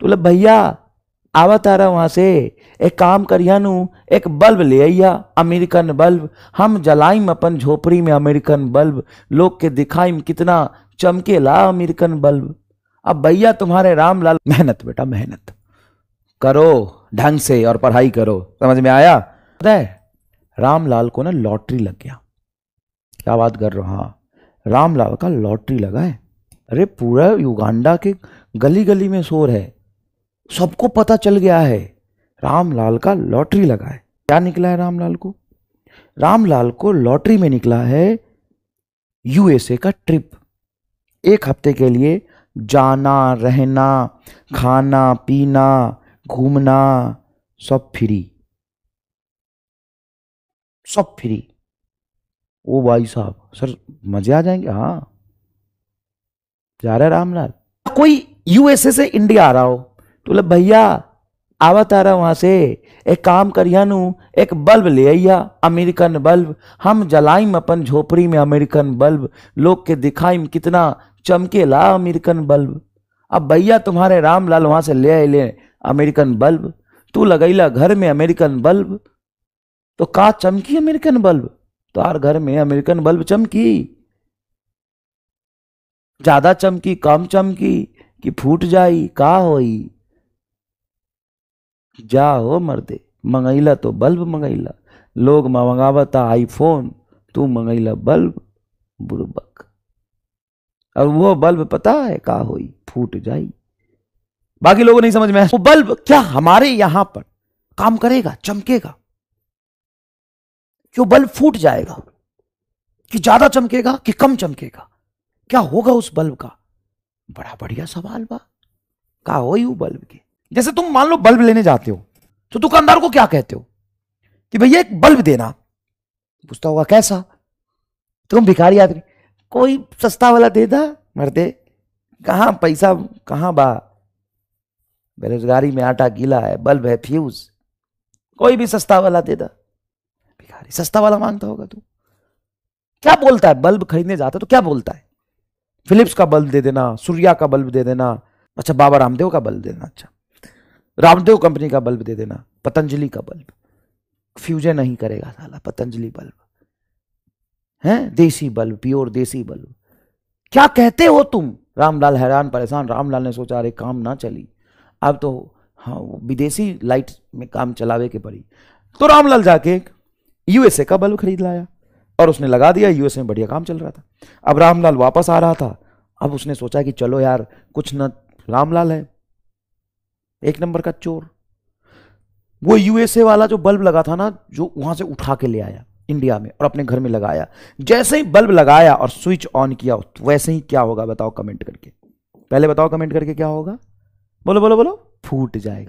तो बोले भैया आवा तारा वहां से एक काम करिया नू एक बल्ब ले आइया अमेरिकन बल्ब हम जलाइम अपन झोपड़ी में अमेरिकन बल्ब लोग के दिखाइम कितना चमके ला अमेरिकन बल्ब अब भैया तुम्हारे रामलाल मेहनत बेटा मेहनत करो ढंग से और पढ़ाई करो समझ में आया पता है रामलाल को ना लॉटरी लग गया क्या बात कर रहा हाँ रामलाल का लॉटरी लगा है अरे पूरा युगांडा के गली गली में शोर है सबको पता चल गया है रामलाल का लॉटरी लगा है क्या निकला है रामलाल को रामलाल को लॉटरी में निकला है यूएसए का ट्रिप एक हफ्ते के लिए जाना रहना खाना पीना घूमना सब फ्री सब फ्री ओ भाई साहब सर मजे आ जाएंगे हाँ जा रहा है रामलाल कोई यूएसए से इंडिया आ रहा हो तो बोला भैया आवा तारा वहाँ से एक काम करिया नू एक बल्ब ले आइया अमेरिकन बल्ब हम जलाइम अपन झोपड़ी में अमेरिकन बल्ब लोग के दिखाइम कितना चमकेला अमेरिकन बल्ब अब भैया तुम्हारे रामलाल वहाँ से ले आए अमेरिकन बल्ब तू लगैला घर में अमेरिकन बल्ब तो का चमकी अमेरिकन बल्ब तो तार घर में अमेरिकन बल्ब चमकी ज्यादा चमकी कम चमकी कि फूट जाई का होई जाओ जा हो मर्दे मंगैला तो बल्ब मंगैला लोग मंगावा आईफोन तू मंगैला बल्ब बुरबक अब वो बल्ब पता है का होई फूट जाई बाकी लोगों नहीं समझ में आया वो बल्ब क्या हमारे यहां पर काम करेगा चमकेगा क्यों बल्ब फूट जाएगा कि ज्यादा चमकेगा कि कम चमकेगा क्या होगा उस बल्ब का बड़ा बढ़िया सवाल बा का हो वो बल्ब के जैसे तुम मान लो बल्ब लेने जाते हो तो दुकानदार को क्या कहते हो कि भैया एक बल्ब देना पूछता होगा कैसा तुम भिखारी आदमी कोई सस्ता वाला दे दा मरते कहाँ पैसा कहाँ बा बेरोजगारी में आटा गीला है बल्ब है फ्यूज कोई भी सस्ता वाला दे दा भिखारी सस्ता वाला मांगता होगा तू क्या बोलता है बल्ब खरीदने जाता है तो क्या बोलता है फिलिप्स का बल्ब दे देना सूर्या का बल्ब दे देना अच्छा बाबा रामदेव का बल्ब दे देना अच्छा रामदेव कंपनी का बल्ब दे देना पतंजलि का बल्ब फ्यूजन नहीं करेगा साला पतंजलि बल्ब हैं देसी बल्ब प्योर देसी बल्ब क्या कहते हो तुम रामलाल हैरान परेशान रामलाल ने सोचा अरे काम ना चली अब तो हाँ विदेशी लाइट में काम चलावे के पड़ी तो रामलाल जाके यूएसए का बल्ब खरीद लाया और उसने लगा दिया यूएसए में बढ़िया काम चल रहा था अब रामलाल वापस आ रहा था अब उसने सोचा कि चलो यार कुछ न रामलाल है एक नंबर का चोर वो यूएसए वाला जो बल्ब लगा था ना जो वहां से उठा के ले आया इंडिया में और अपने घर में लगाया जैसे ही बल्ब लगाया और स्विच ऑन किया वैसे ही क्या होगा बताओ कमेंट करके पहले बताओ कमेंट करके क्या होगा बोलो बोलो बोलो फूट जाएगा